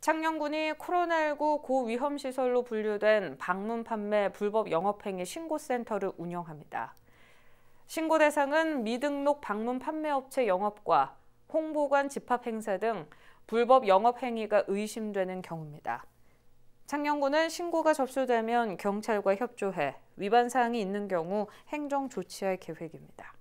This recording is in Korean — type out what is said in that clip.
창녕군이 코로나19 고위험시설로 분류된 방문 판매 불법 영업행위 신고센터를 운영합니다. 신고 대상은 미등록 방문 판매업체 영업과 홍보관 집합행사 등 불법 영업행위가 의심되는 경우입니다. 창녕군은 신고가 접수되면 경찰과 협조해 위반 사항이 있는 경우 행정 조치할 계획입니다.